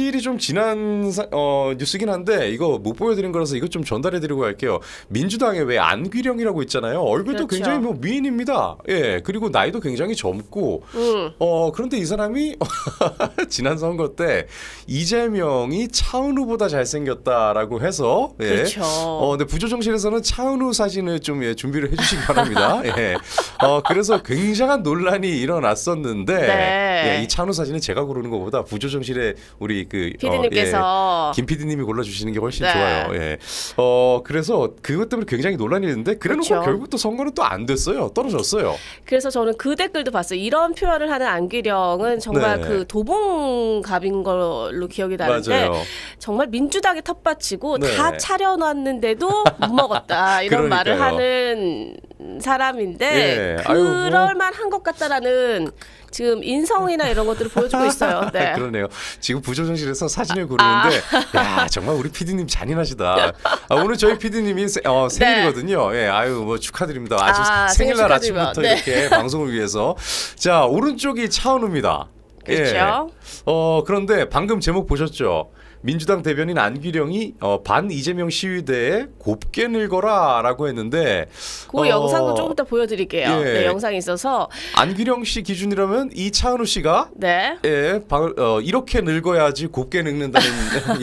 며칠이 좀 지난 사, 어, 뉴스긴 한데 이거 못 보여드린 거라서 이것 좀 전달해드리고 할게요. 민주당에 왜 안귀령이라고 있잖아요. 얼굴도 그렇죠. 굉장히 뭐 미인입니다. 예, 그리고 나이도 굉장히 젊고. 음. 어 그런데 이 사람이 지난 선거 때 이재명이 차은우보다 잘생겼다라고 해서 예. 그렇죠. 어 근데 부조정실에서는 차은우 사진을 좀 예, 준비를 해주시기 바랍니다. 예. 어 그래서 굉장한 논란이 일어났었는데 네. 예, 이 차은우 사진은 제가 고르는 것보다 부조정실에 우리 그 어, 피디님께서 어, 예, 김 피디님이 골라주시는 게 훨씬 네. 좋아요. 예. 어 그래서 그것 때문에 굉장히 논란이 있는데 그래놓고 그렇죠. 결국 또 선거는 또 안 됐어요. 떨어졌어요. 그래서 저는 그 댓글도 봤어요. 이런 표현을 하는 안기령은 정말 네. 그 도봉갑인 걸로 기억이 나는데 맞아요. 정말 민주당의 텃밭이고 네. 다 차려놨는데도 못 먹었다 이런 말을 하는 사람인데 예. 뭐. 그럴만한 것 같다라는 지금 인성이나 이런 것들을 보여주고 있어요. 네. 그러네요. 지금 부조정실에서 사진을 고르는데 아. 아. 야 정말 우리 PD님 잔인하시다. 아, 오늘 저희 PD님이 세, 어, 네. 생일이거든요. 예, 아유 뭐 축하드립니다. 아침 아, 생일날 아침부터 네. 이렇게 방송을 위해서 자 오른쪽이 차은우입니다. 예. 그렇죠. 예. 어 그런데 방금 제목 보셨죠? 민주당 대변인 안기령이 어, 반 이재명 시위대에 곱게 늙어라라고 했는데 그 어, 영상도 조금 이따 보여드릴게요. 예. 네, 영상이 있어서 안기령 씨 기준이라면 이차은우 씨가 네. 예, 방, 어, 이렇게 늙어야지 곱게 늙는다는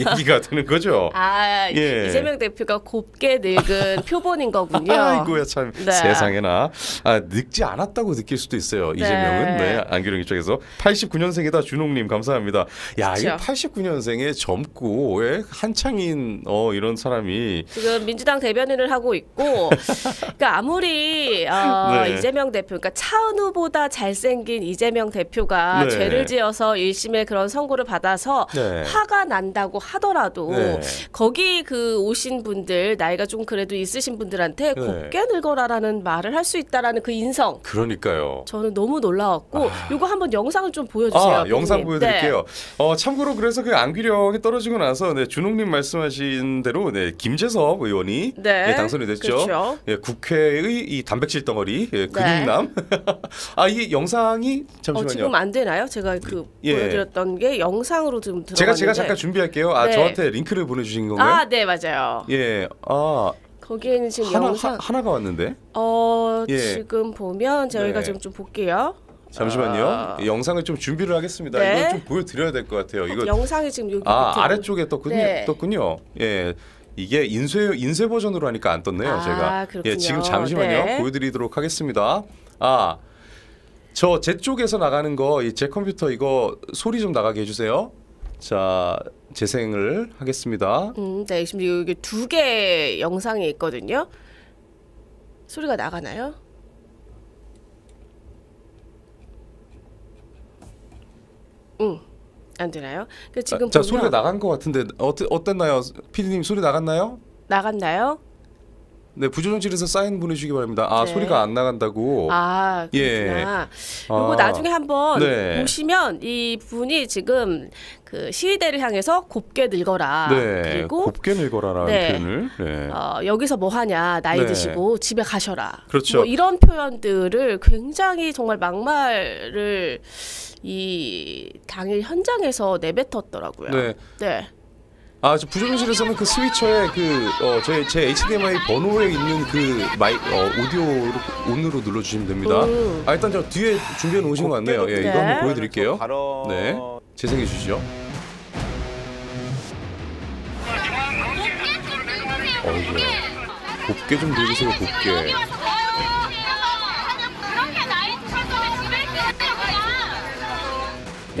얘기가 되는 거죠. 아 예. 이재명 대표가 곱게 늙은 표본인 거군요. 아이고야 참 네. 세상에나 아, 늙지 않았다고 느낄 수도 있어요. 네. 이재명은 네, 안기령 입에서 89년생이다 준홍님 감사합니다. 야이 89년생의 젊 젊고 왜 예? 한창인 어, 이런 사람이 지금 민주당 대변인을 하고 있고 그러니까 아무리 어, 네. 이재명 대표 그러니까 차은우보다 잘생긴 이재명 대표가 네. 죄를 지어서 일심에 그런 선고를 받아서 네. 화가 난다고 하더라도 네. 거기 그 오신 분들 나이가 좀 그래도 있으신 분들한테 네. 곱게 늙어라라는 말을 할 수 있다라는 그 인성 그러니까요. 저는 너무 놀라웠고 아. 이거 한번 영상을 좀 보여주세요. 아, 영상 네. 보여드릴게요. 네. 어, 참고로 그래서 그안귀령이 떨어지 떨어지고 나서 네, 준홍님 말씀하신 대로 네, 김재섭 의원이 네. 예, 당선이 됐죠. 그렇죠. 예, 국회의 이 단백질 덩어리 예, 근육남. 네. 아이 영상이 잠시만요. 어, 지금 안 되나요? 제가 그 예. 보여드렸던 게 영상으로 좀들어 제가 제가 잠깐 준비할게요. 아 네. 저한테 링크를 보내주신 건가요? 아 네 맞아요. 예. 아 거기에는 지금 하나, 영상 하, 나가 왔는데. 어 예. 지금 보면 저희가 네. 지금 좀 볼게요. 잠시만요. 아. 영상을 좀 준비를 하겠습니다. 네. 이건좀 보여드려야 될 것 같아요. 이거 영상이 지금 여기 아 밑에. 아래쪽에 떴군요. 네. 떴군요. 예. 이게 인쇄 인쇄 버전으로 하니까 안 떴네요. 아, 제가 예, 그렇군요. 예 지금 잠시만요. 네. 보여드리도록 하겠습니다. 아. 저 제 쪽에서 나가는 거제 컴퓨터 이거 소리 좀 나가게 해주세요. 자 재생을 하겠습니다. 음, 네, 지금 여기 두개 영상이 있거든요. 소리가 나가나요? 응. 안 되나요? 그 지금 아, 자 보면- 소리가 나간 것 같은데 어땠나요, 피디님 소리 나갔나요? 나갔나요? 네, 부조정실에서 사인 보내주시기 바랍니다. 아, 네. 소리가 안 나간다고. 아, 그렇구나. 예. 요거 아. 나중에 한번 네. 보시면 이 분이 지금 그 시위대를 향해서 곱게 늙어라. 네, 그리고 곱게 늙어라라는 네. 표현을. 네. 어, 여기서 뭐 하냐 나이 네. 드시고 집에 가셔라. 그렇죠. 뭐 이런 표현들을 굉장히 정말 막말을 이 당일 현장에서 내뱉었더라고요. 네. 네. 아, 저부정실에서는그 스위처에 그, 어, 제, 제 HDMI 번호에 있는 그 마이, 어, 오디오로, 온으로 눌러주시면 됩니다. 음. 아, 일단 저 뒤에 준비해 놓으신 것 같네요. 예, 이거 한번 보여드릴게요. 네. 네. 재생해 주시죠. 어이구. 곱게 좀들리세요 곱게.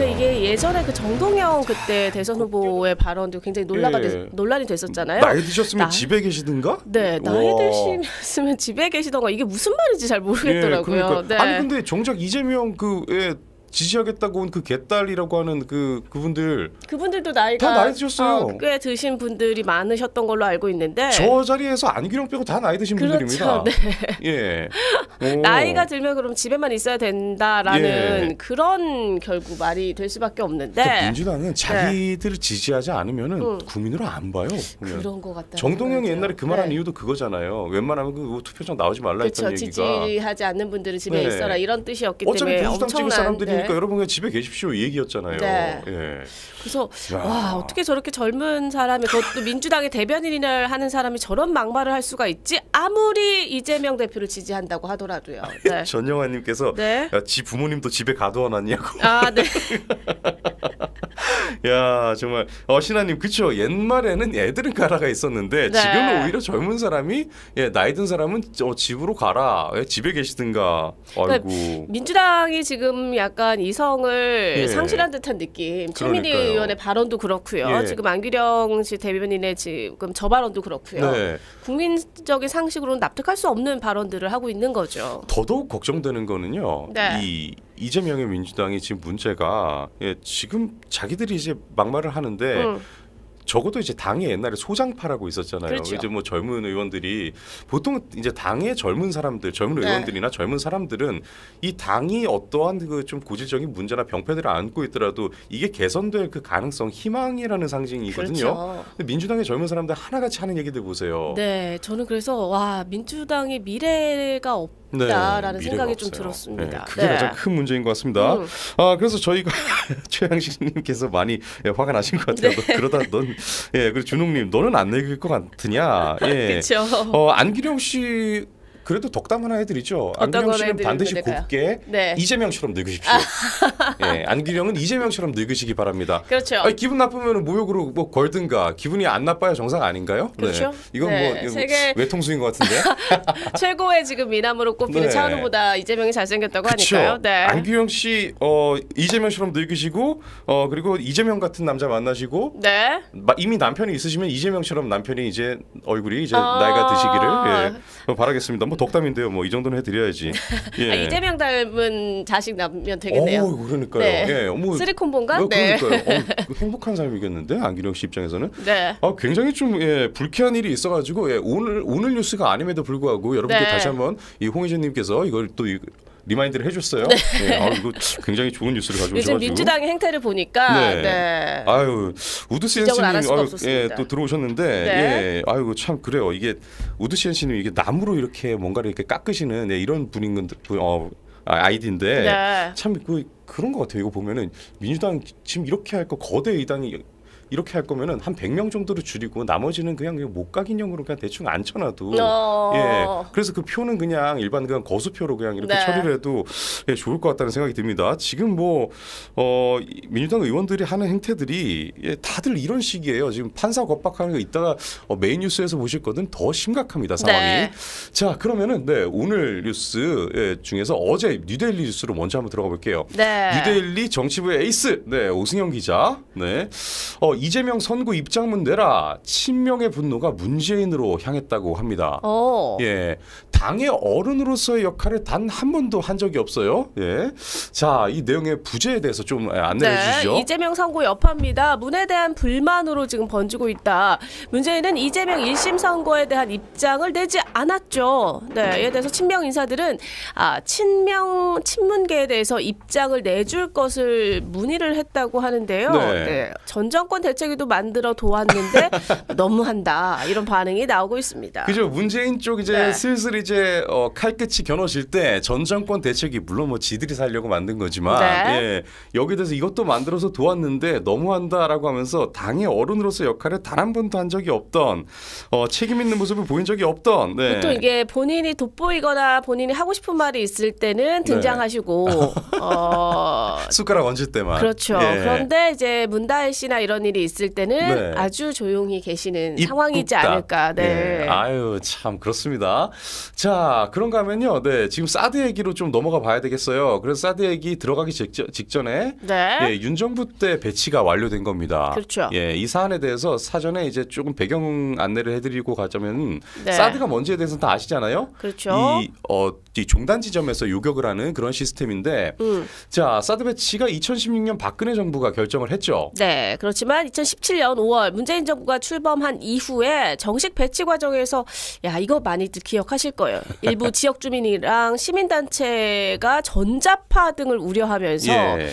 그러 그러니까 이게 예전에 그 정동영 그때 대선 어, 후보의 발언도 굉장히 논란이, 예. 됐, 논란이 됐었잖아요. 나이 드셨으면 나... 집에 계시든가? 네, 나이 드셨면 집에 계시던가 이게 무슨 말인지 잘 모르겠더라고요. 예, 그러니까. 네. 아니 근데 정작 이재명 그의 지지하겠다고 온 그 개딸이라고 하는 그 그분들 그분들도 나이가 다 나이 드셨어요. 어, 꽤 드신 분들이 많으셨던 걸로 알고 있는데 저 자리에서 안규령 빼고 다 나이 드신 그렇죠, 분들입니다. 네. 예. 나이가 들면 그럼 집에만 있어야 된다라는 예. 그런 결국 말이 될 수밖에 없는데 그러니까 민주당은 네. 자기들을 네. 지지하지 않으면 음. 국민으로 안 봐요. 그냥. 그런 것 같다. 정동영이 옛날에 그 말한 네. 이유도 그거잖아요. 웬만하면 그 투표장 나오지 말라 그렇 했던 얘기가 지지하지 않는 분들은 집에 네. 있어라 이런 뜻이었기 때문에 엄청난 사람들이 그러니까 네. 여러분 그 집에 계십시오 이 얘기였잖아요. 네. 예. 그래서 야. 와 어떻게 저렇게 젊은 사람이 그것도 민주당의 대변인을 하는 사람이 저런 막말을 할 수가 있지? 아무리 이재명 대표를 지지한다고 하더라도요. 예, 네. 전영환님께서 네. 야, 지 부모님도 집에 가둬놨냐고. 아 네. 야 정말 어 신하님 그쵸 옛말에는 애들은 가라가 있었는데 네. 지금은 오히려 젊은 사람이 예 나이 든 사람은 어, 집으로 가라 예, 집에 계시든가 네. 아이고 그러니까 민주당이 지금 약간 약간 이성을 예. 상실한 듯한 느낌. 최민희 의원의 발언도 그렇고요. 예. 지금 안규령 씨 대변인의 지금 저 발언도 그렇고요. 네. 국민적인 상식으로는 납득할 수 없는 발언들을 하고 있는 거죠. 더더욱 걱정되는 거는요. 네. 이 이재명의 민주당이 지금 문제가 예, 지금 자기들이 이제 막말을 하는데 음. 적어도 이제 당에 옛날에 소장파라고 있었잖아요. 그렇죠. 이제 뭐 젊은 의원들이 보통 이제 당의 젊은 사람들, 젊은 네. 의원들이나 젊은 사람들은 이 당이 어떠한 그 좀 고질적인 문제나 병폐들을 안고 있더라도 이게 개선될 그 가능성, 희망이라는 상징이거든요. 그렇죠. 민주당의 젊은 사람들 하나같이 하는 얘기들 보세요. 네, 저는 그래서 와 민주당의 미래가 없 네. 있다라는 네, 생각이 좀 없어요. 들었습니다. 네, 그게 네. 가장 큰 문제인 것 같습니다. 음. 아 그래서 저희가 최양식님께서 많이 예, 화가 나신 것 같아요. 너, 네. 그러다 넌예 그리고 준웅님 너는 안 내길 것 같으냐? 예. 그렇죠. 어 안기령 씨 그래도 덕담 하나 해드리죠. 안규영 씨는 반드시 곱게 네. 이재명처럼 늙으십시오. 예, 안규영은 이재명처럼 늙으시기 바랍니다. 그렇죠. 아니, 기분 나쁘면 모욕으로 뭐 걸든가 기분이 안 나빠야 정상 아닌가요? 네. 그렇죠. 뭐 네. 이건 네. 뭐 이건 세계... 외통수인 것 같은데. 최고의 지금 미남으로 꼽히는 네. 차은우보다 이재명이 잘생겼다고 그쵸? 하니까요. 네. 안규영 씨 어, 이재명처럼 늙으시고 어, 그리고 이재명 같은 남자 만나시고 네. 마, 이미 남편이 있으시면 이재명처럼 남편이 이제 얼굴이 이제 아... 나이가 드시기를 예, 바라겠습니다. 뭐 덕담인데요. 뭐 이 정도는 해드려야지. 아, 예. 아, 이재명 닮은 자식 낳으면 되겠네요. 어, 그러니까요. 네. 예, 뭐 쓰리콤보인가? 어, 네. 그러니까요. 어, 그 행복한 삶이겠는데 안기령 씨 입장에서는. 네. 아 굉장히 좀 예, 불쾌한 일이 있어가지고 예, 오늘 오늘 뉴스가 아님에도 불구하고 여러분께 네. 다시 한번 이 홍희진님께서 이걸 또 리마인드를 해줬어요. 네. 네. 아, 이거 굉장히 좋은 뉴스를 가지오셔가 요즘 민주당의 행태를 보니까 네. 네. 아유 우드 c 님 예, 또 들어오셨는데 네. 예, 아유 참 그래요. 이게 우드 c 님 이게 나무로 이렇게 뭔가를 이렇게 깎으시는 예, 이런 분인 건 어, 아, 아이디인데 네. 참 그, 그런 것 같아요. 이거 보면은 민주당 지금 이렇게 할 거 거대 의당이 이렇게 할 거면은 한 100명 정도로 줄이고 나머지는 그냥 목각 인형으로 그냥 대충 앉혀놔도 어... 예 그래서 그 표는 그냥 일반 그냥 거수표로 그냥 이렇게 네. 처리를 해도 예, 좋을 것 같다는 생각이 듭니다. 지금 뭐 어, 민주당 의원들이 하는 행태들이 예, 다들 이런 식이에요. 지금 판사 겁박하는 거 이따가 어, 메인 뉴스에서 보실 거든 더 심각합니다 상황이. 네. 자 그러면은 네 오늘 뉴스 예, 중에서 어제 뉴델리 뉴스로 먼저 한번 들어가 볼게요. 네. 뉴델리 정치부의 에이스 네오승현 기자 네 어, 이재명 선거 입장문 내라 친명의 분노가 문재인으로 향했다고 합니다. 오. 어. 예, 당의 어른으로서의 역할을 단 한 번도 한 적이 없어요. 예, 자이 내용의 부재에 대해서 좀 예, 안내해 네, 주시죠. 이재명 선고 여파입니다. 문에 대한 불만으로 지금 번지고 있다. 문재인은 이재명 1심 선거에 대한 입장을 내지 않았죠. 네, 네, 이에 대해서 친명 인사들은 아, 친명 친문계에 대해서 입장을 내줄 것을 문의를 했다고 하는데요. 네. 네, 전 정권 대 대책위도 만들어 도왔는데 너무한다 이런 반응이 나오고 있습니다. 그죠 문재인 쪽 이제 네. 슬슬 이제 어, 칼끝이 겨눠질 때전 정권 대책이 물론 뭐 지들이 살려고 만든 거지만 네. 예, 여기 대해서 이것도 만들어서 도왔는데 너무한다라고 하면서 당의 어른으로서 역할을 단 한 번도 한 적이 없던 어, 책임 있는 모습을 보인 적이 없던 네. 보통 이게 본인이 돋보이거나 본인이 하고 싶은 말이 있을 때는 네. 등장하시고 네. 어... 숟가락 얹을 때만 그렇죠. 예. 그런데 이제 문다혜 씨나 이런 일이 일이 있을 때는 네. 아주 조용히 계시는 입국다. 상황이지 않을까. 네. 예. 아유 참 그렇습니다. 자 그런가 하면요. 네 지금 사드 얘기로 좀 넘어가 봐야 되겠어요. 그래서 사드 얘기 들어가기 직전, 에 네. 예, 윤정부 때 배치가 완료된 겁니다. 그렇죠. 예, 이 사안에 대해서 사전에 이제 조금 배경 안내를 해드리고 가자면 네. 사드가 뭔지에 대해서는 다 아시잖아요. 그렇죠. 이, 어, 이 종단 지점에서 요격을 하는 그런 시스템인데 음. 자 사드 배치가 2016년 박근혜 정부가 결정을 했죠. 네, 그렇지만 2017년 5월 문재인 정부가 출범한 이후에 정식 배치 과정에서 야 이거 많이들 기억하실 거예요. 일부 지역 주민이랑 시민단체가 전자파 등을 우려하면서 예.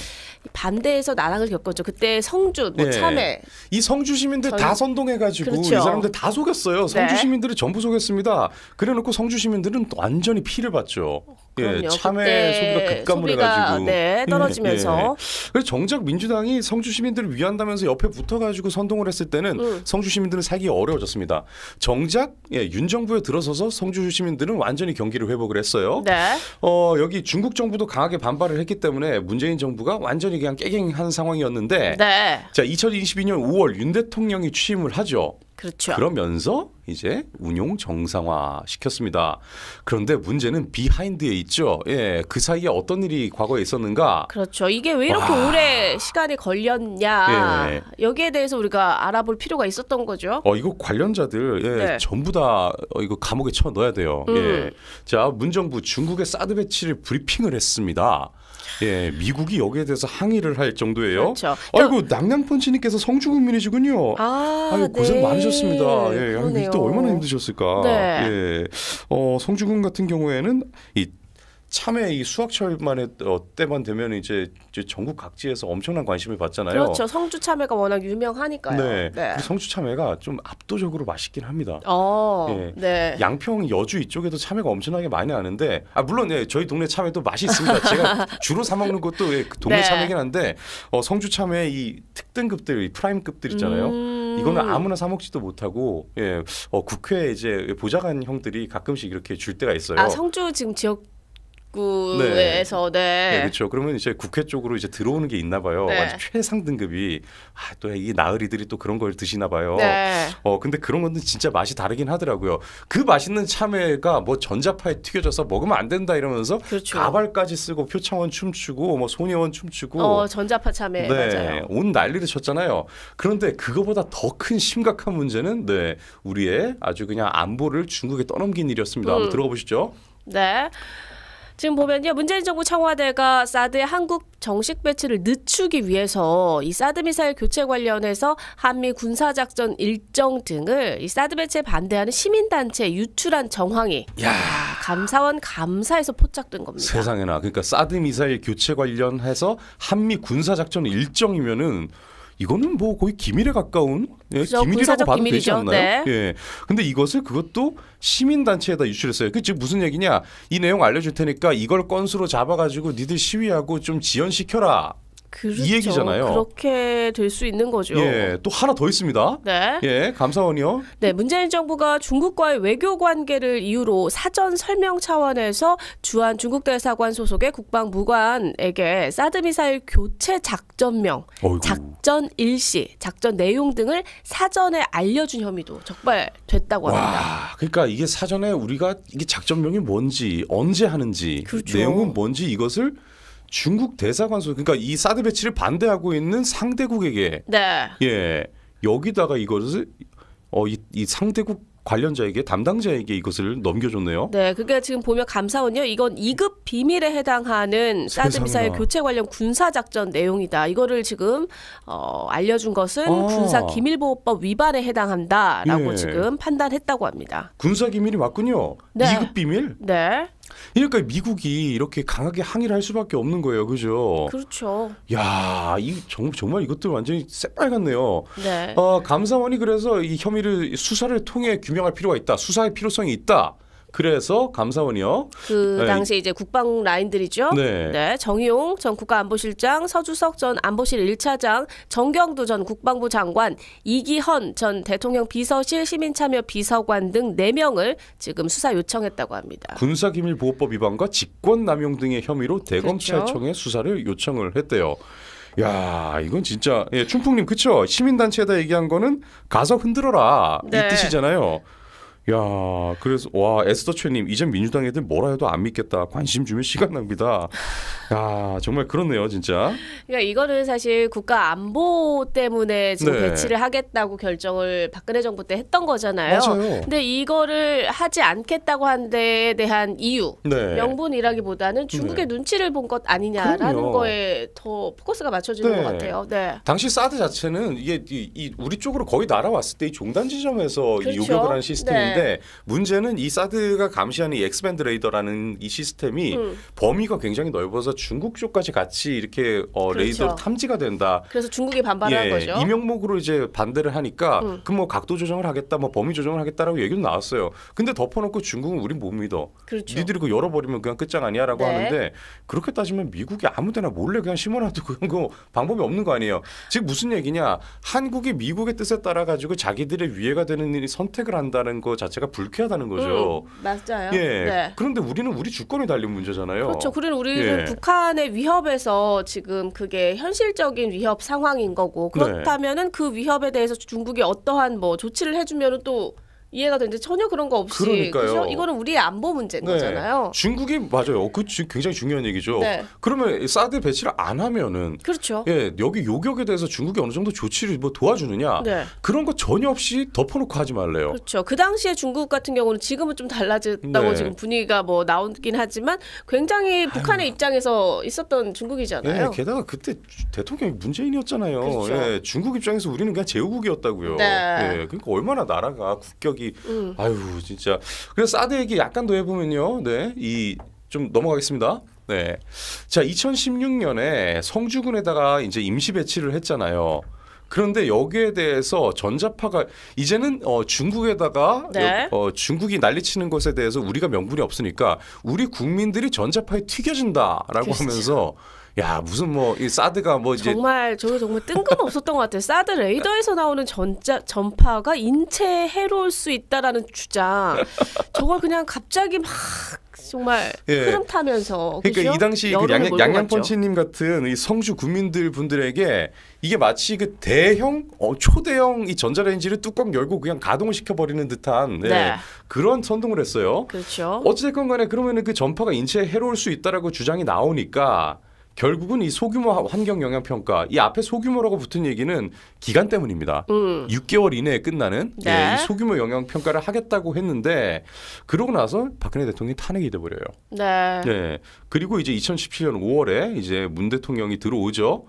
반대해서 나락을 겪었죠. 그때 성주, 뭐 네. 예. 참회. 이 성주 시민들 저다 선동해가지고 그렇죠. 이 사람들 다 속였어요. 성주 네. 시민들을 전부 속였습니다. 그래놓고 성주 시민들은 완전히 피를 봤죠. 예, 그럼요. 예, 참외 소비가 급감을 해가지고 네, 음, 떨어지면서 예, 예. 정작 민주당이 성주 시민들을 위한다면서 옆에 붙어가지고 선동을 했을 때는 음. 성주 시민들은 살기 어려워졌습니다. 정작 예, 윤 정부에 들어서서 성주 시민들은 완전히 경기를 회복을 했어요. 네. 어, 여기 중국 정부도 강하게 반발을 했기 때문에 문재인 정부가 완전히 그냥 깨갱한 상황이었는데 네. 자 2022년 5월 윤 대통령이 취임을 하죠. 그렇죠. 그러면서 이제 운용 정상화 시켰습니다. 그런데 문제는 비하인드에 있죠. 예, 그 사이에 어떤 일이 과거에 있었는가? 그렇죠. 이게 왜 이렇게 와. 오래 시간이 걸렸냐? 예. 여기에 대해서 우리가 알아볼 필요가 있었던 거죠. 어, 이거 관련자들 예, 네. 전부 다 어, 이거 감옥에 쳐 넣어야 돼요. 음. 예. 자, 문정부 중국의 사드 배치를 브리핑을 했습니다. 예, 미국이 여기에 대해서 항의를 할 정도예요. 그렇죠. 아이고 낙낭펀치님께서 성주국민이시군요. 아, 아유, 고생 네. 많으셨. 그러셨습니다. 예, 그러네요. 이때 얼마나 힘드셨을까. 네. 예. 어, 성주군 같은 경우에는 이 참외 이 수확철만의 어, 때만 되면 이제, 이제 전국 각지에서 엄청난 관심을 받잖아요. 그렇죠. 성주 참외가 워낙 유명하니까요. 네. 네. 그 성주 참외가 좀 압도적으로 맛있긴 합니다. 어, 예. 네. 양평 여주 이쪽에도 참외가 엄청나게 많이 나는데 아 물론 예, 저희 동네 참외도 맛이 있습니다. 제가 주로 사 먹는 것도 예, 그 동네 네. 참외긴 한데 어, 성주 참외 이 특등급들 이 프라임급들 있잖아요. 음... 이거는 음. 아무나 사 먹지도 못하고 예, 어, 국회 이제 보좌관 형들이 가끔씩 이렇게 줄 때가 있어요. 아 성주 지금 지역 구에서 네. 네. 네. 그렇죠. 그러면 이제 국회 쪽으로 이제 들어오는 게 있나 봐요. 네. 아 최상 등급이 아, 또 이 나으리들이 또 그런 걸 드시나 봐요. 네. 어 근데 그런 건 진짜 맛이 다르긴 하더라고요. 그 맛있는 참외가 뭐 전자파에 튀겨져서 먹으면 안 된다 이러면서 그렇죠. 가발까지 쓰고 표창원 춤추고 뭐 소녀원 춤추고 어 전자파 참외 네. 맞아요. 온 난리를 쳤잖아요. 그런데 그거보다 더 큰 심각한 문제는 네 우리의 아주 그냥 안보를 중국에 떠넘긴 일이었습니다. 음. 한번 들어가 보시죠. 네. 지금 보면요. 문재인 정부 청와대가 사드의 한국 정식 배치를 늦추기 위해서 이 사드 미사일 교체 관련해서 한미 군사 작전 일정 등을 이 사드 배치에 반대하는 시민 단체에 유출한 정황이 야. 감사원 감사에서 포착된 겁니다. 세상에나 그러니까 사드 미사일 교체 관련해서 한미 군사 작전 일정이면은 이거는 뭐 거의 기밀에 가까운 예, 그죠, 기밀이라고 봐도 기밀이죠. 되지 않나요? 네. 예. 근데 이것을 그것도 시민 단체에다 유출했어요. 그 지금 무슨 얘기냐? 이 내용 알려줄 테니까 이걸 건수로 잡아가지고 니들 시위하고 좀 지연시켜라. 그렇죠. 이 얘기잖아요. 그렇게 될 수 있는 거죠. 예, 또 하나 더 있습니다. 네. 예, 감사원이요. 네, 문재인 정부가 중국과의 외교 관계를 이유로 사전 설명 차원에서 주한 중국 대사관 소속의 국방무관에게 사드 미사일 교체 작전명, 어이구. 작전 일시, 작전 내용 등을 사전에 알려준 혐의도 적발됐다고 합니다. 와, 그러니까 이게 사전에 우리가 이게 작전명이 뭔지, 언제 하는지, 그렇죠. 내용은 뭔지 이것을 중국 대사관소 그러니까 이 사드 배치를 반대하고 있는 상대국에게 네. 예 여기다가 이것을 어, 이, 이 상대국 관련자에게 담당자에게 이것을 넘겨줬네요. 네, 그게 지금 보면 감사원요. 이건 2급 비밀에 해당하는 사드 미사일 교체 관련 군사 작전 내용이다. 이거를 지금 어, 알려준 것은 아. 군사 기밀보호법 위반에 해당한다라고 예. 지금 판단했다고 합니다. 군사 기밀이 맞군요. 네. 2급 비밀? 네. 그러니까 미국이 이렇게 강하게 항의를 할 수밖에 없는 거예요, 그죠? 그렇죠. 야, 이 정, 말 이것들 완전히 새빨갛네요. 네. 어, 감사원이 그래서 이 혐의를 수사를 통해 규명 규명할 필요가 있다. 수사의 필요성이 있다. 그래서 감사원이요. 그 네. 당시 에 이제 국방 라인들이죠. 네. 네. 정용전 국가안보실장, 서주석 전 안보실 1차장, 정경두 전 국방부 장관, 이기헌 전 대통령 비서실 시민참여 비서관 등 4명을 지금 수사 요청했다고 합니다. 군사기밀보호법 위반과 직권남용 등의 혐의로 대검찰청에 그렇죠. 수사를 요청을 했대요. 야 이건 진짜 예, 춘풍님 그쵸 시민단체에다 얘기한 거는 가서 흔들어라 네. 이 뜻이잖아요. 야, 그래서 와 에스더 최님 이젠 민주당 애들 뭐라 해도 안 믿겠다. 관심 주면 시간 낭비다. 야, 정말 그렇네요, 진짜. 그러니까 이거는 사실 국가 안보 때문에 지금 네. 배치를 하겠다고 결정을 박근혜 정부 때 했던 거잖아요. 맞아요. 근데 이거를 하지 않겠다고 한 데에 대한 이유, 네. 명분이라기보다는 중국의 네. 눈치를 본 것 아니냐라는 그럼요. 거에 더 포커스가 맞춰지는 네. 것 같아요. 네. 당시 사드 자체는 이게 이, 이 우리 쪽으로 거의 날아왔을 때 이 종단 지점에서 그렇죠. 이 요격을 한시스템인 네. 네. 있는데 문제는 이 사드가 감시하는 엑스밴드 레이더라는 이 시스템이 음. 범위가 굉장히 넓어서 중국 쪽까지 같이 이렇게 어, 그렇죠. 레이더 탐지가 된다. 그래서 중국이 반발한 예, 거죠. 이 명목으로 이제 반대를 하니까 음. 그뭐 각도 조정을 하겠다, 뭐 범위 조정을 하겠다라고 얘기도 나왔어요. 근데 덮어놓고 중국은 우리 못 믿어. 그렇죠. 니들이 그 열어버리면 그냥 끝장 아니야라고 네. 하는데 그렇게 따지면 미국이 아무데나 몰래 그냥 심어놔도 그런 거 방법이 없는 거 아니에요. 즉 무슨 얘기냐? 한국이 미국의 뜻에 따라 가지고 자기들의 위해가 되는 일이 선택을 한다는 거. 자체가 불쾌하다는 거죠. 음, 맞아요. 예. 네. 그런데 우리는 우리 주권이 달린 문제잖아요. 그렇죠. 그리고 우리는 예. 북한의 위협에서 지금 그게 현실적인 위협 상황인 거고 네. 그렇다면은 네. 그 위협에 대해서 중국이 어떠한 뭐 조치를 해주면은 또 이해가 되는데 전혀 그런 거 없이 그러니까요. 그죠? 이거는 우리의 안보 문제인 네. 거잖아요. 중국이 맞아요. 그 지- 굉장히 중요한 얘기죠. 네. 그러면 사드 배치를 안 하면은 그렇죠. 예 여기 요격에 대해서 중국이 어느 정도 조치를 뭐 도와주느냐 네. 그런 거 전혀 없이 덮어놓고 하지 말래요. 그렇죠. 그 당시에 중국 같은 경우는 지금은 좀 달라졌다고 네. 지금 분위기가 뭐 나오긴 하지만 굉장히 북한의 입장에서 있었던 중국이잖아요. 예, 게다가 그때 대통령이 문재인이었잖아요. 그렇죠. 예, 중국 입장에서 우리는 그냥 제후국이었다고요. 네. 예, 그러니까 얼마나 나라가 국격 성격 음. 아유 진짜. 그래서 사드 얘기 약간 더 해보면요. 네, 이 좀 넘어가겠습니다. 네, 자 2016년에 성주군에다가 이제 임시 배치를 했잖아요. 그런데 여기에 대해서 전자파가 이제는 어, 중국에다가 네. 어, 중국이 난리치는 것에 대해서 우리가 명분이 없으니까 우리 국민들이 전자파에 튀겨진다라고 그렇 하면서 야 무슨 뭐 이 사드가 뭐 이제 정말 저 정말 뜬금없었던 것 같아요. 사드 레이더에서 나오는 전자 전파가 인체에 해로울 수 있다라는 주장. 저걸 그냥 갑자기 막 정말 예. 흐름 타면서 그러니까 그죠? 이 당시 그 양양, 양양펀치님 같은 이 성주 국민들 분들에게 이게 마치 그 대형 어, 초대형 이 전자레인지를 뚜껑 열고 그냥 가동을 시켜버리는 듯한 네. 네. 그런 선동을 했어요. 그렇죠. 어찌됐건 간에 그러면은 그 전파가 인체에 해로울 수 있다라고 주장이 나오니까 결국은 이 소규모 환경 영향 평가 이 앞에 소규모라고 붙은 얘기는 기간 때문입니다. 음. 6개월 이내에 끝나는 예, 네. 예, 이 소규모 영향 평가를 하겠다고 했는데 그러고 나서 박근혜 대통령이 탄핵이 돼 버려요. 네. 예. 그리고 이제 2017년 5월에 이제 문 대통령이 들어오죠.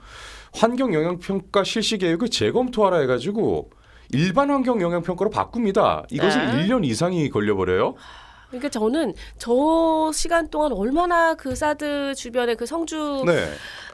환경 영향 평가 실시 계획을 재검토하라 해 가지고 일반 환경 영향 평가로 바꿉니다. 이것은 네. 1년 이상이 걸려 버려요. 그러니까 저는 저 시간 동안 얼마나 그 사드 주변의 그 성주 네.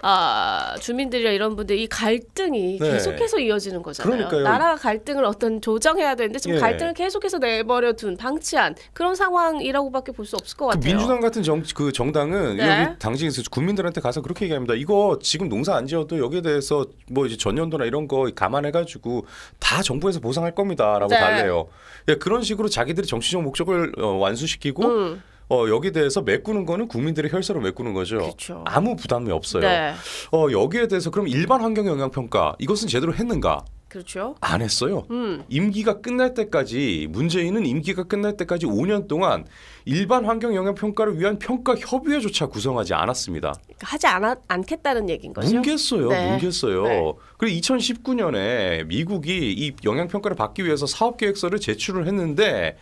아, 주민들이나 이런 분들 이 갈등이 네. 계속해서 이어지는 거잖아요. 그러니까요. 나라 갈등을 어떤 조정해야 되는데 지금 예. 갈등을 계속해서 내버려 둔 방치한 그런 상황이라고밖에 볼 수 없을 것 그 같아요. 민주당 같은 정, 그 정당은 네. 여기 당시에서 국민들한테 가서 그렇게 얘기합니다. 이거 지금 농사 안 지어도 여기에 대해서 뭐 이제 전년도나 이런 거 감안해가지고 다 정부에서 보상할 겁니다라고 네. 달래요. 예, 그런 식으로 자기들이 정치적 목적을 어, 완수 인수시키고 음. 어, 여기 대해서 메꾸는 거는 국민들의 혈세로 메꾸는 거죠. 그쵸. 그렇죠. 아무 부담이 없어요. 네. 어, 여기에 대해서 그럼 일반 환경 영향 평가 이것은 제대로 했는가? 그렇죠. 안 했어요. 음. 임기가 끝날 때까지 문재인은 임기가 끝날 때까지 5년 동안 일반 환경 영향 평가를 위한 평가 협의회조차 구성하지 않았습니다. 하지 않아, 않겠다는 얘기인 거죠. 뭉갰어요. 네. 뭉갰어요. 네. 그리고 2019년에 미국이 이 영향 평가를 받기 위해서 사업 계획서를 제출을 했는데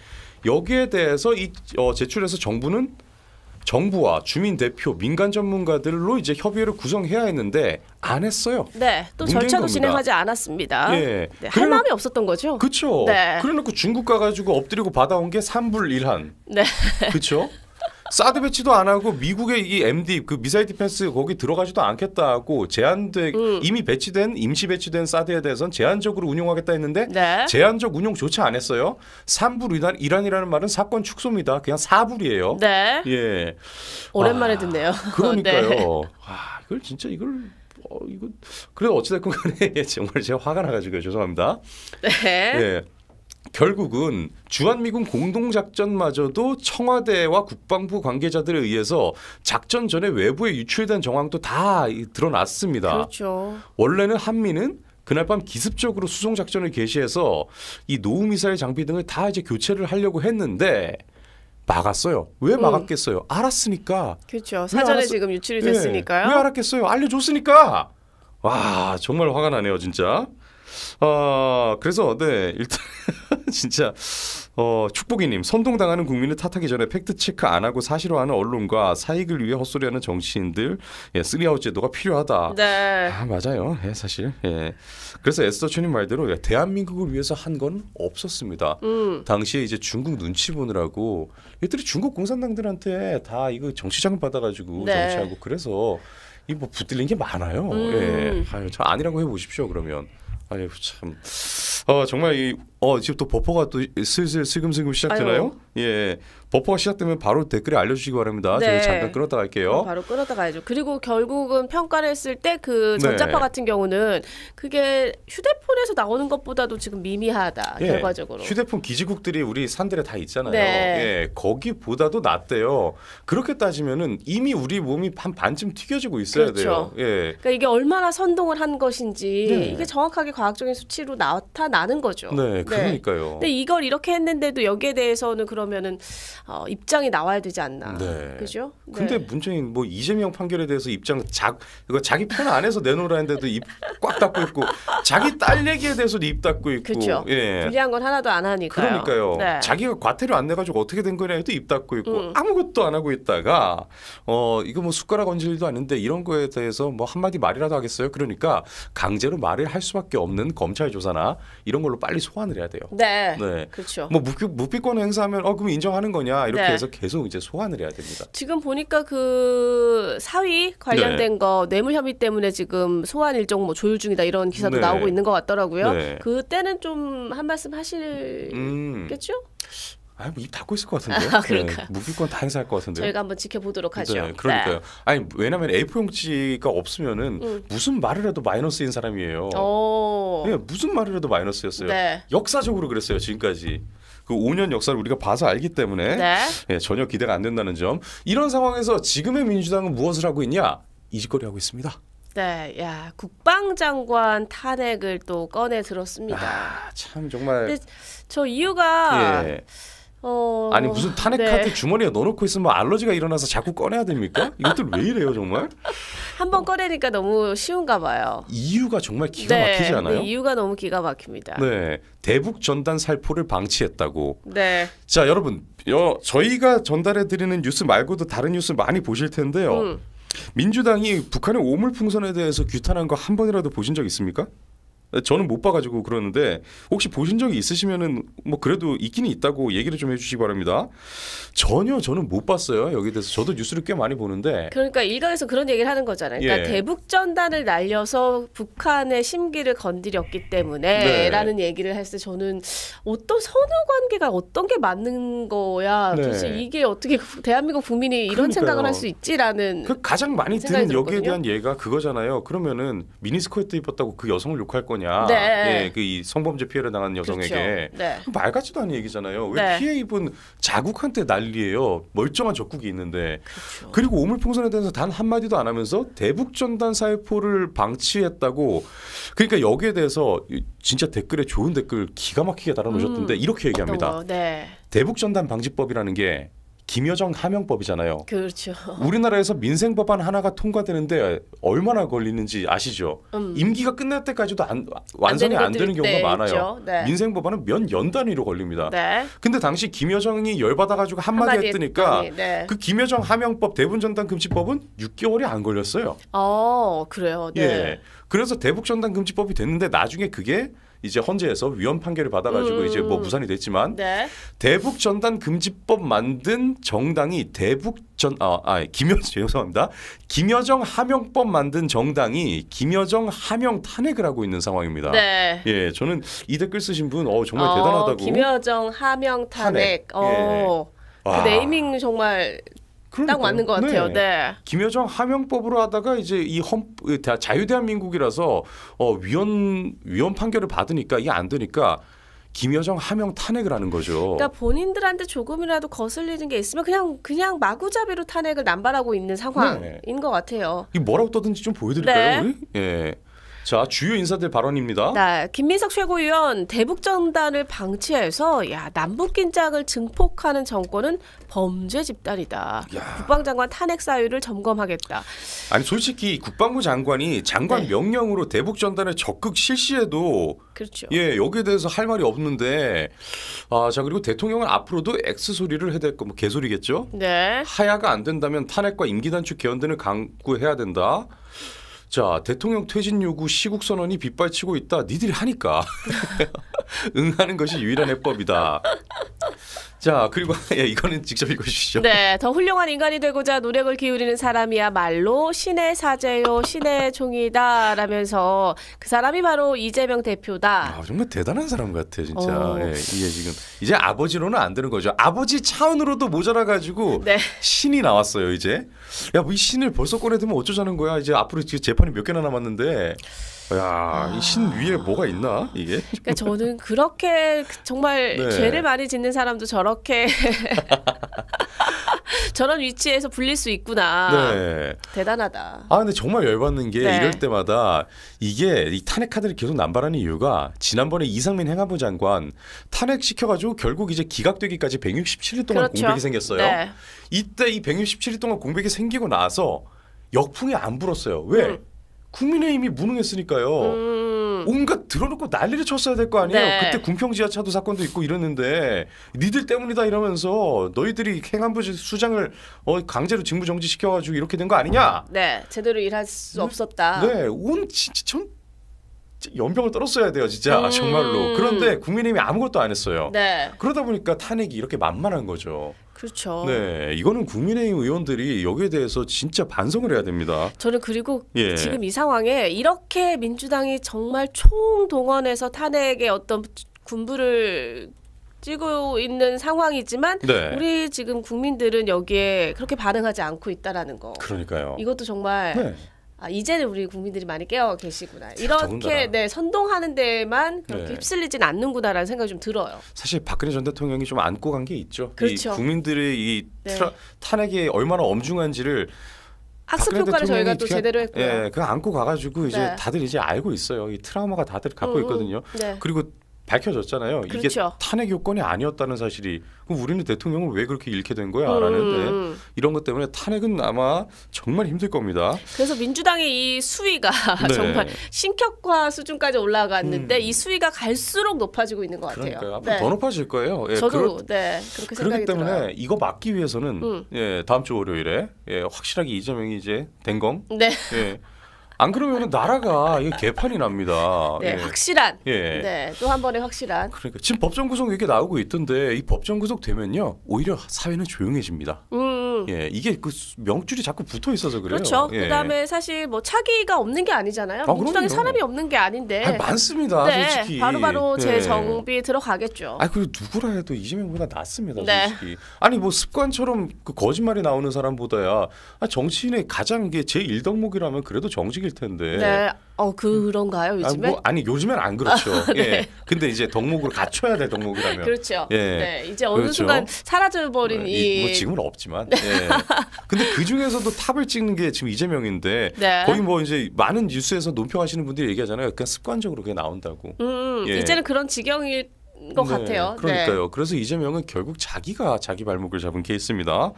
여기에 대해서 이 어, 제출해서 정부는 정부와 주민 대표, 민간 전문가들로 이제 협의를 구성해야 했는데 안 했어요. 네, 또 절차도 겁니다. 진행하지 않았습니다. 예, 네, 할 마음이 없었던 거죠. 그렇죠. 네. 그래놓고 중국 가가지고 엎드리고 받아온 게 삼불일한. 네, 그렇죠. 사드 배치도 안 하고 미국의 이 MD 그 미사일 디펜스 거기 들어가지도 않겠다고 제한돼 음. 이미 배치된 임시 배치된 사드에 대해선 제한적으로 운용하겠다 했는데 네. 제한적 운용조차 안 했어요. 3불 이란, 이란이라는 말은 사건 축소입니다. 그냥 4불이에요. 네. 예. 오랜만에 와, 아, 듣네요. 네. 그러니까요. 네. 아, 와, 이걸 진짜 이걸 어, 이거 그래 어찌 됐건 간에 예, 정말 제가 화가 나가지고 죄송합니다. 네. 예. 결국은 주한미군 공동작전마저도 청와대와 국방부 관계자들에 의해서 작전 전에 외부에 유출된 정황도 다 드러났습니다. 그렇죠. 원래는 한미는 그날 밤 기습적으로 수송 작전을 개시해서 이 노후 미사일 장비 등을 다 이제 교체를 하려고 했는데 막았어요. 왜 음. 막았겠어요? 음. 알았으니까. 그렇죠. 사전에 알았... 지금 유출이 예. 됐으니까요. 왜 알았겠어요? 알려줬으니까. 와 정말 화가 나네요, 진짜. 아, 그래서 네, 일단 진짜 어, 축복이님 선동당하는 국민을 탓하기 전에 팩트 체크 안 하고 사실화하는 언론과 사익을 위해 헛소리하는 정치인들 예, 쓰리아웃 제도가 필요하다. 네. 아 맞아요. 예, 사실. 예. 그래서 에스더처님 말대로 예, 대한민국을 위해서 한 건 없었습니다. 음. 당시에 이제 중국 눈치 보느라고 얘들이 중국 공산당들한테 다 이거 정치자금 받아가지고 네. 정치하고 그래서 이 뭐 붙들린 게 많아요. 음. 예. 아 아니라고 해보십시오 그러면. 아유 참. 어 정말 이어 지금 또 버퍼가 또 슬슬 슬금슬금 시작되나요? 아유. 예, 버퍼가 시작되면 바로 댓글에 알려주시기 바랍니다. 네. 저희 잠깐 끌었다 갈게요. 어, 바로 끌었다 가야죠. 그리고 결국은 평가를 했을 때그 네. 전자파 네. 같은 경우는 그게 휴대폰에서 나오는 것보다도 지금 미미하다 예. 결과적으로. 휴대폰 기지국들이 우리 산들에 다 있잖아요. 네. 예, 거기보다도 낫대요. 그렇게 따지면은 이미 우리 몸이 한 반쯤 튀겨지고 있어야 그렇죠. 돼요. 예. 그러니까 이게 얼마나 선동을 한 것인지 네. 이게 정확하게 과학적인 수치로 나타나는 거죠. 네. 네. 그러니까요. 근데 이걸 이렇게 했는데도 여기에 대해서는 그러면은 어, 입장이 나와야 되지 않나. 네. 그죠? 근데 네. 문재인 뭐 이재명 판결에 대해서 입장 자 이거 자기 편 안에서 내놓으라는데도 입 꽉 닫고 있고 자기 딸 얘기에 대해서도 입 닫고 있고. 그렇죠. 예. 불리한 건 하나도 안 하니까요. 그러니까요. 네. 자기가 과태료 안 내가지고 어떻게 된 거냐 해도 입 닫고 있고 음. 아무것도 안 하고 있다가 어 이거 뭐 숟가락 얹을 일도 아닌데 이런 거에 대해서 뭐 한마디 말이라도 하겠어요. 그러니까 강제로 말을 할 수밖에 없는 검찰 조사나 이런 걸로 빨리 소환을 해야 돼야 돼요. 네. 네. 그렇죠. 뭐 무피, 무피권 행사하면 어 그럼 인정하는 거냐 이렇게 네. 해서 계속 이제 소환을 해야 됩니다. 지금 보니까 그 사위 관련된 네. 거 뇌물 혐의 때문에 지금 소환 일정 뭐 조율 중이다 이런 기사도 네. 나오고 있는 것 같더라고요. 네. 그때는 좀 한 말씀 하실겠죠? 음. 아니 뭐입 닫고 있을 것 같은데요. 아, 그러니까. 네, 무기권 다 행사할 것 같은데요. 저희가 한번 지켜보도록 네, 하죠. 네, 그러니까요. 네. 아니 왜냐하면 A4용지가 없으면은 음. 무슨 말을 해도 마이너스인 사람이에요. 오. 어. 네, 무슨 말을 해도 마이너스였어요. 네. 역사적으로 그랬어요 지금까지. 그 5년 역사를 우리가 봐서 알기 때문에 네. 예, 전혀 기대가 안 된다는 점. 이런 상황에서 지금의 민주당은 무엇을 하고 있냐? 이짓거리 하고 있습니다. 네, 야 국방장관 탄핵을 또 꺼내 들었습니다. 아, 참 정말. 저 이유가 예. 어... 아니 무슨 탄핵 네. 카드 네. 주머니에 넣어놓고 있으면 뭐 알러지가 일어나서 자꾸 꺼내야 됩니까? 이것들 왜 이래요 정말? 한번 어... 꺼내니까 너무 쉬운가 봐요. 이유가 정말 기가 네. 막히지 않아요? 네, 이유가 너무 기가 막힙니다. 네, 대북 전단 살포를 방치했다고. 네. 자 여러분, 여, 저희가 전달해 드리는 뉴스 말고도 다른 뉴스 많이 보실 텐데요. 음. 민주당이 북한의 오물풍선에 대해서 규탄한 거 한 번이라도 보신 적 있습니까? 저는 못 봐가지고 그러는데 혹시 보신 적이 있으시면은 뭐 그래도 있긴 있다고 얘기를 좀 해주시기 바랍니다. 전혀 저는 못 봤어요. 여기 대해서 저도 뉴스를 꽤 많이 보는데. 그러니까 일각에서 그런 얘기를 하는 거잖아요. 그러니까 예. 대북 전단을 날려서 북한의 심기를 건드렸기 때문에라는 네. 얘기를 했을 때 저는 어떤 선후 관계가 어떤 게 맞는 거야. 네. 도대체 이게 어떻게 대한민국 국민이 이런 그러니까요. 생각을 할 수 있지라는. 그 가장 많이 드는 여기에 대한 예가 그거잖아요. 그러면은 미니스커트 입었다고 그 여성을 욕할 거냐. 거냐. 네. 예, 그이 성범죄 피해를 당한 여성에게 그렇죠. 네. 말 같지도 않은 얘기잖아요. 왜 네. 피해 입은 자국한테 난리예요. 멀쩡한 적국이 있는데. 그렇죠. 그리고 오물풍선에 대해서 단 한마디도 안 하면서 대북 전단 사회포를 방치했다고 그러니까 여기에 대해서 진짜 댓글에 좋은 댓글 기가 막히게 달아 놓으셨던데 음, 이렇게 얘기합니다. 어, 네. 대북 전단 방지법이라는 게 김여정 하명법이잖아요. 그렇죠. 우리나라에서 민생 법안 하나가 통과되는데 얼마나 걸리는지 아시죠? 음. 임기가 끝날 때까지도 안, 완성이 안 되는, 안 되는 경우가 네, 많아요. 네. 민생 법안은 몇연 단위로 걸립니다. 네. 근데 당시 김여정이 열받아가지고 한마디, 한마디 했으니까 네. 그 김여정 하명법 대분 전당 금지법은 6개월이 안 걸렸어요. 어 그래요. 네. 예. 그래서 대북 전당 금지법이 됐는데 나중에 그게 이제 헌재에서 위헌 판결을 받아가지고 음. 이제 뭐 음. 무산이 됐지만 네. 대북 전단 금지법 만든 정당이 대북 전아 아, 아 김여 죄송합니다 김여정 하명법 만든 정당이 김여정 하명 탄핵을 하고 있는 상황입니다. 네. 예, 저는 이 댓글 쓰신 분 어, 정말 어, 대단하다고. 김여정 하명 탄핵. 탄핵. 어. 예. 그 네이밍 정말 그러니까요. 딱 맞는 것 같아요. 네. 네. 김여정 하명법으로 하다가 이제 이헌 그 자유대한민국이라서 어, 위헌 위헌 판결을 받으니까 이게 안 되니까 김여정 하명 탄핵을 하는 거죠. 그러니까 본인들한테 조금이라도 거슬리는 게 있으면 그냥 그냥 마구잡이로 탄핵을 남발하고 있는 상황인 네. 것 같아요. 이 뭐라고 떠든지 좀 보여드릴까요? 네. 우리? 예. 자 주요 인사들 발언입니다. 네, 김민석 최고위원 대북 전단을 방치해서 야 남북 긴장을 증폭하는 정권은 범죄 집단이다. 야. 국방장관 탄핵 사유를 점검하겠다. 아니 솔직히 국방부 장관이 장관 네. 명령으로 대북 전단을 적극 실시해도 그렇죠. 예 여기에 대해서 할 말이 없는데 아자 그리고 대통령은 앞으로도 X 소리를 해야 될거뭐 개소리겠죠? 네. 하야가 안 된다면 탄핵과 임기 단축 개헌 등을 강구해야 된다. 자 대통령 퇴진 요구 시국 선언이 빗발치고 있다. 니들이 하니까 응하는 것이 유일한 해법이다. 자 그리고 예, 이거는 직접 읽어주시죠. 네, 더 훌륭한 인간이 되고자 노력을 기울이는 사람이야말로 신의 사제요 신의 종이다라면서 그 사람이 바로 이재명 대표다. 아, 정말 대단한 사람 같아 진짜. 어. 예, 이게 지금 이제 아버지로는 안 되는 거죠. 아버지 차원으로도 모자라 가지고 네. 신이 나왔어요 이제. 야뭐 이 신을 벌써 꺼내들면 어쩌자는 거야. 이제 앞으로 재판이 몇 개나 남았는데. 야, 신 아. 위에 뭐가 있나 이게? 그러니까 저는 그렇게 정말 네. 죄를 많이 짓는 사람도 저렇게 저런 위치에서 불릴 수 있구나. 네. 대단하다. 아 근데 정말 열받는 게 네. 이럴 때마다 이게 이 탄핵 카드를 계속 남발하는 이유가 지난번에 이상민 행안부 장관 탄핵 시켜가지고 결국 이제 기각되기까지 167일 동안 그렇죠. 공백이 생겼어요. 네. 이때 이 167일 동안 공백이 생기고 나서 역풍이 안 불었어요. 왜? 음. 국민의힘이 무능했으니까요. 음. 온갖 들어놓고 난리를 쳤어야 될 거 아니에요. 네. 그때 군평 지하차도 사건도 있고 이러는데 니들 때문이다 이러면서 너희들이 행안부 수장을 어, 강제로 직무정지 시켜가지고 이렇게 된 거 아니냐? 네, 제대로 일할 수 네. 없었다. 네, 온 진짜 전 연병을 떨었어야 돼요 진짜 아, 음. 정말로 그런데 국민의힘이 아무것도 안 했어요 네. 그러다 보니까 탄핵이 이렇게 만만한 거죠 그렇죠. 네, 이거는 국민의힘 의원들이 여기에 대해서 진짜 반성을 해야 됩니다. 저는 그리고 예. 지금 이 상황에 이렇게 민주당이 정말 총동원해서 탄핵의 어떤 군부를 찌고 있는 상황이지만 네. 우리 지금 국민들은 여기에 그렇게 반응하지 않고 있다라는 거. 그러니까요. 이것도 정말 네. 아, 이제는 우리 국민들이 많이 깨어 계시구나. 이렇게 네, 선동하는 데만 그렇게 네. 휩쓸리진 않는구나라는 생각이 좀 들어요. 사실 박근혜 전 대통령이 좀 안고 간 게 있죠. 그렇죠. 이 국민들의 이 네. 트라, 탄핵이 얼마나 엄중한지를 학습 효과를 저희가 또 제대로 했고요. 예, 그 안고 가가지고 이제 네. 다들 이제 알고 있어요. 이 트라우마가 다들 갖고 음, 있거든요. 네. 그리고 밝혀졌잖아요. 그렇죠. 이게 탄핵 요건이 아니었다는 사실이 그럼 우리는 대통령을 왜 그렇게 잃게 된 거야라는데 음. 이런 것 때문에 탄핵은 아마 정말 힘들 겁니다. 그래서 민주당의 이 수위가 네. 정말 신격화 수준까지 올라갔는데 음. 이 수위가 갈수록 높아지고 있는 것 같아요. 그러니까요. 네. 더 높아질 거예요. 예, 저도 그렇, 네 그렇게 생각이 그렇기 때문에 들어요. 이거 막기 위해서는 음. 예, 다음 주 월요일에 예, 확실하게 이재명이 이제 된 건. 네. 예, 안 그러면 나라가 이게 개판이 납니다. 네, 예. 확실한. 예. 네, 또 한 번의 확실한. 그러니까 지금 법정 구속 이게 나오고 있던데 이 법정 구속 되면요 오히려 사회는 조용해집니다. 음. 음. 예, 이게 그 명줄이 자꾸 붙어 있어서 그래요. 그렇죠. 예. 그다음에 사실 뭐 차기가 없는 게 아니잖아요. 아, 민주당에 사람이 없는 게 아닌데. 아니, 많습니다. 네, 솔직히. 바로바로 제 예. 정비 들어가겠죠. 아, 그리고 누구라 해도 이재명보다 낫습니다. 네. 솔직히. 아니 뭐 습관처럼 그 거짓말이 나오는 사람보다야 아, 정치인의 가장 게제 일덕목이라면 그래도 정직일 텐데. 네. 어 그런가요 아, 요즘에? 아, 뭐, 아니 요즘엔 안 그렇죠. 아, 네. 예. 근데 이제 덕목으로 갖춰야 될 덕목이라면. 그렇죠. 예. 네. 이제 어느 그렇죠. 순간 사라져버린 네. 이. 뭐 지금은 없지만. 예. 근데 그 중에서도 탑을 찍는 게 지금 이재명인데 네. 거의 뭐 이제 많은 뉴스에서 논평하시는 분들이 얘기하잖아요. 그냥 습관적으로 그게 나온다고. 음, 음. 예. 이제는 그런 지경일 것 네, 같아요. 네. 그러니까요. 네. 그래서 이재명은 결국 자기가 자기 발목을 잡은 케이스입니다.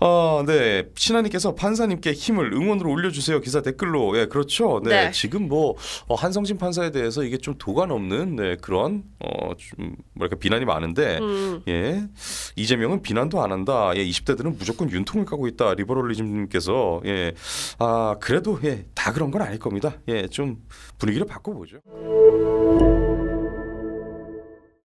어, 네. 신하님께서 판사님께 힘을 응원으로 올려주세요. 기사 댓글로. 예, 그렇죠. 네. 네. 지금 뭐 어, 한성진 판사에 대해서 이게 좀 도가 넘는 네, 그런 어, 좀 뭐랄까 비난이 많은데 음. 예. 이재명은 비난도 안 한다. 예, 20대들은 무조건 윤통을 까고 있다. 리버럴리즘님께서 예. 아, 그래도 예, 다 그런 건 아닐 겁니다. 예, 좀 분위기를 바꿔보죠.